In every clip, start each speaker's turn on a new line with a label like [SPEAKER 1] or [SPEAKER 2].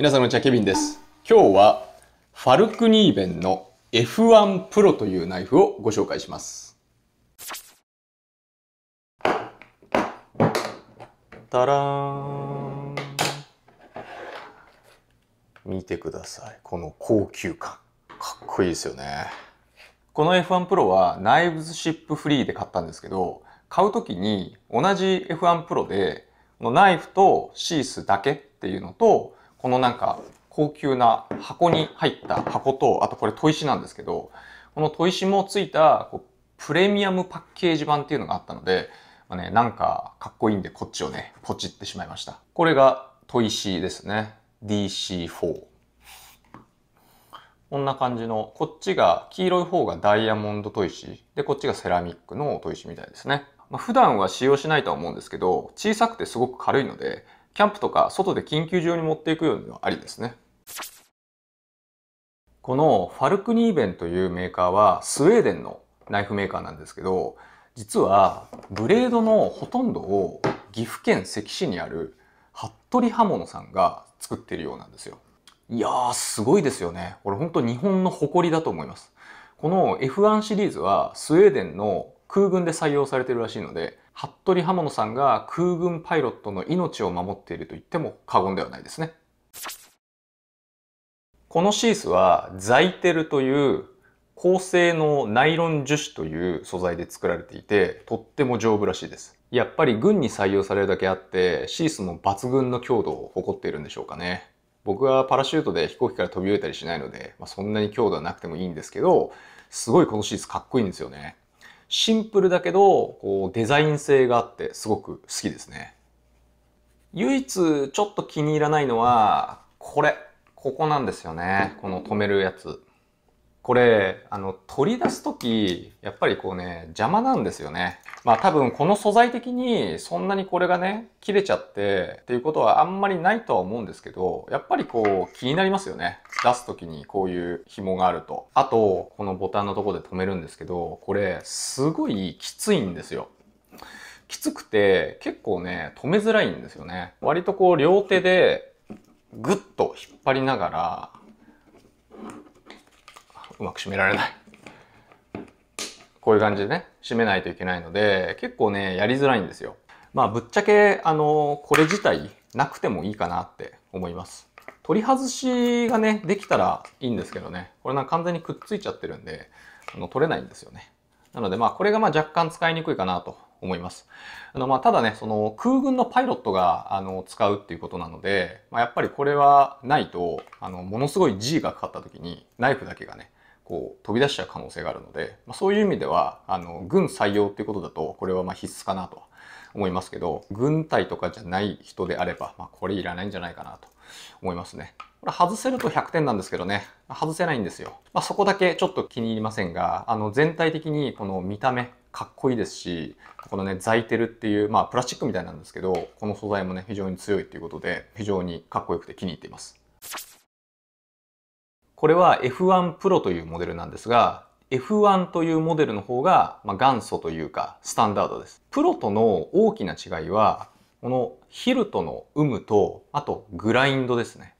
[SPEAKER 1] 皆さんこんにケビンです。今日はファルクニーベンの F1 プロというナイフをご紹介します。たらーん。見てください。この高級感。かっこいいですよね。この F1 プロはナイブズシップフリーで買ったんですけど、買うときに同じ F1 プロで、ナイフとシースだけっていうのと、このなんか高級な箱に入った箱と、あとこれ砥石なんですけど、この砥石もついたこうプレミアムパッケージ版っていうのがあったので、まあね、なんかかっこいいんでこっちをね、ポチってしまいました。これが砥石ですね。DC4。こんな感じの、こっちが、黄色い方がダイヤモンド砥石、で、こっちがセラミックの砥石みたいですね。まあ、普段は使用しないとは思うんですけど、小さくてすごく軽いので、キャンプとか外で緊急用に持っていくようにはありですね。このファルクニーベンというメーカーはスウェーデンのナイフメーカーなんですけど、実はブレードのほとんどを岐阜県関市にある服部刃物さんが作ってるようなんですよ。いやー、すごいですよね。これほんと日本の誇りだと思います。この F1 シリーズはスウェーデンの空軍で採用されてるらしいので服部刃物さんが空軍パイロットの命を守っていると言っても過言ではないですねこのシースはザイテルという高性能ナイロン樹脂という素材で作られていてとっても丈夫らしいですやっぱり軍に採用されるだけあってシースも抜群の強度を誇っているんでしょうかね僕はパラシュートで飛行機から飛び降りたりしないので、まあ、そんなに強度はなくてもいいんですけどすごいこのシースかっこいいんですよねシンプルだけど、こう、デザイン性があってすごく好きですね。唯一ちょっと気に入らないのは、これ。ここなんですよね。この止めるやつ。これ、あの、取り出す時、やっぱりこうね、邪魔なんですよね。まあ多分この素材的にそんなにこれがね、切れちゃってっていうことはあんまりないとは思うんですけど、やっぱりこう気になりますよね。出す時にこういう紐があると。あと、このボタンのとこで止めるんですけど、これすごいきついんですよ。きつくて結構ね、止めづらいんですよね。割とこう両手でぐっと引っ張りながら、うまく締められない。こういう感じでね、締めないといけないので、結構ね、やりづらいんですよ。まあ、ぶっちゃけ、あの、これ自体なくてもいいかなって思います。取り外しがね、できたらいいんですけどね、これなんか完全にくっついちゃってるんで、あの取れないんですよね。なので、まあ、これがまあ若干使いにくいかなと思います。あのまあ、ただね、その空軍のパイロットがあの使うっていうことなので、まあ、やっぱりこれはないと、あのものすごい G がかかった時にナイフだけがね、こう飛び出しちゃう可能性があるので、まあ、そういう意味ではあの軍採用っていうことだとこれはま必須かなと思いますけど軍隊とかじゃない人であれば、まあ、これいらないんじゃないかなと思いますね。これ外せると100点なんですけどね、外せないんですよ。まあ、そこだけちょっと気に入りませんが、あの全体的にこの見た目、かっこいいですし、このね、ザイテルっていう、まあプラスチックみたいなんですけど、この素材もね、非常に強いっていうことで、非常にかっこよくて気に入っています。これは F1 プロというモデルなんですが、F1 というモデルの方が、ま元祖というかスタンダードです。プロとの大きな違いは、このヒルトの有無と、あとグラインドですね。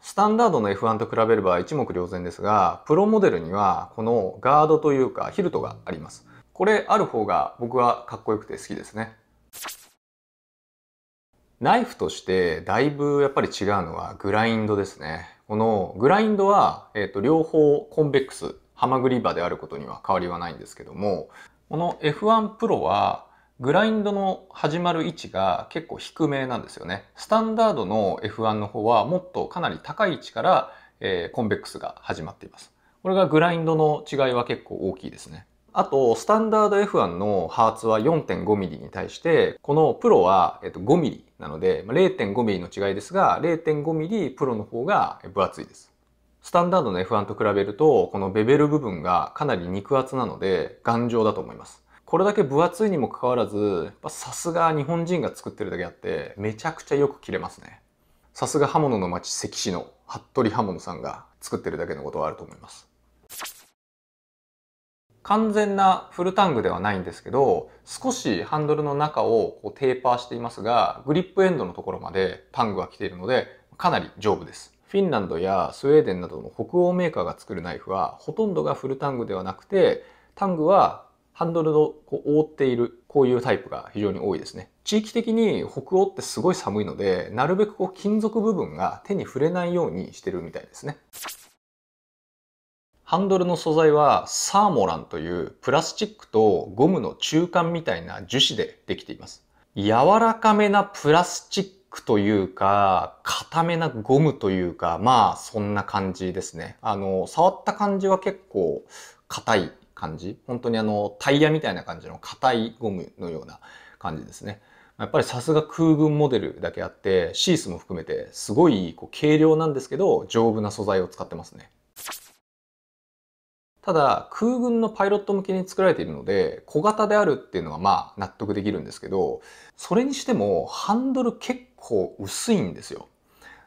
[SPEAKER 1] スタンダードの F1 と比べれば一目瞭然ですが、プロモデルにはこのガードというかヒルトがあります。これある方が僕はかっこよくて好きですね。ナイフとしてだいぶやっぱり違うのはグラインドですね。このグラインドは、えーと、両方コンベックス、ハマグリ刃であることには変わりはないんですけども、この F1 Pro はグラインドの始まる位置が結構低めなんですよね。スタンダードの F1 の方はもっとかなり高い位置から、えー、コンベックスが始まっています。これがグラインドの違いは結構大きいですね。あと、スタンダード F1 のハーツは 4.5mm に対して、このプロは 5mm なので、0.5mm の違いですが、0.5mm プロの方が分厚いです。スタンダードの F1 と比べると、このベベル部分がかなり肉厚なので、頑丈だと思います。これだけ分厚いにもかかわらず、さすが日本人が作ってるだけあって、めちゃくちゃよく切れますね。さすが刃物の町関市の服部刃物さんが作ってるだけのことはあると思います。完全なフルタングではないんですけど、少しハンドルの中をこうテーパーしていますが、グリップエンドのところまでタングが来ているので、かなり丈夫です。フィンランドやスウェーデンなどの北欧メーカーが作るナイフは、ほとんどがフルタングではなくて、タングはハンドルのこう覆っている、こういうタイプが非常に多いですね。地域的に北欧ってすごい寒いので、なるべくこう金属部分が手に触れないようにしてるみたいですね。ハンドルの素材はサーモランというプラスチックとゴムの中間みたいな樹脂でできています。柔らかめなプラスチックというか、硬めなゴムというか、まあそんな感じですね。あの、触った感じは結構硬い感じ。本当にあのタイヤみたいな感じの硬いゴムのような感じですね。やっぱりさすが空軍モデルだけあって、シースも含めてすごいこう軽量なんですけど丈夫な素材を使ってますね。ただ、空軍のパイロット向けに作られているので、小型であるっていうのはまあ納得できるんですけど、それにしてもハンドル結構薄いんですよ。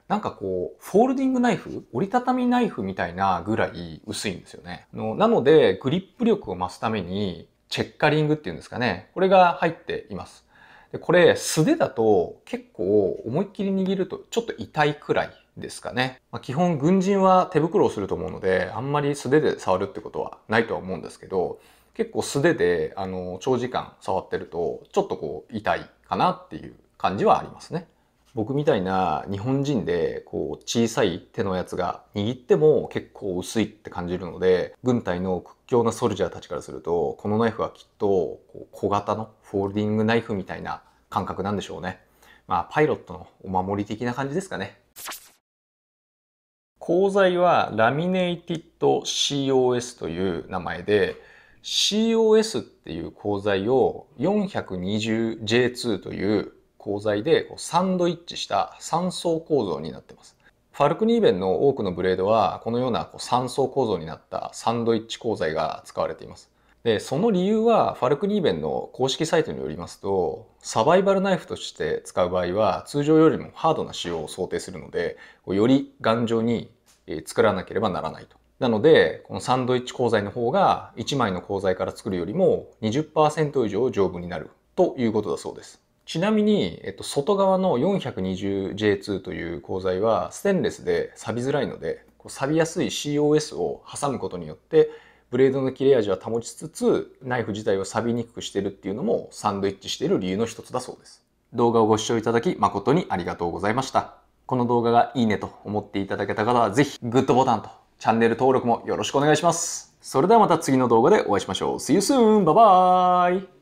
[SPEAKER 1] なんかこう、フォールディングナイフ折りたたみナイフみたいなぐらい薄いんですよね。のなので、グリップ力を増すために、チェッカリングっていうんですかね。これが入っています。でこれ素手だと結構思いっきり握るとちょっと痛いくらいですかね。まあ、基本軍人は手袋をすると思うのであんまり素手で触るってことはないとは思うんですけど結構素手であの長時間触ってるとちょっとこう痛いかなっていう感じはありますね。僕みたいな日本人でこう小さい手のやつが握っても結構薄いって感じるので軍隊の屈強なソルジャーたちからするとこのナイフはきっと小型のフォールディングナイフみたいな感覚なんでしょうね。まあパイロットのお守り的な感じですかね。鋼材はラミネイティッド COS という名前で COS っていう鋼材を 420J2 という鋼材でサンドイッチした3層構造になってます。ファルクニーベンの多くのブレードはこのような3層構造になったサンドイッチ鋼材が使われています。でその理由はファルクニーベンの公式サイトによりますとサバイバルナイフとして使う場合は通常よりもハードな使用を想定するのでより頑丈に作らなければならないと。なのでこのサンドイッチ鋼材の方が1枚の鋼材から作るよりも20%以上丈夫になるということだそうです。ちなみに、えっと、外側の 420J2 という鋼材はステンレスで錆びづらいのでこう錆びやすい COS を挟むことによってブレードの切れ味は保ちつつナイフ自体を錆びにくくしてるっていうのもサンドイッチしている理由の一つだそうです動画をご視聴いただき誠にありがとうございましたこの動画がいいねと思っていただけた方はぜひグッドボタンとチャンネル登録もよろしくお願いしますそれではまた次の動画でお会いしましょう See you soon! バイバーイ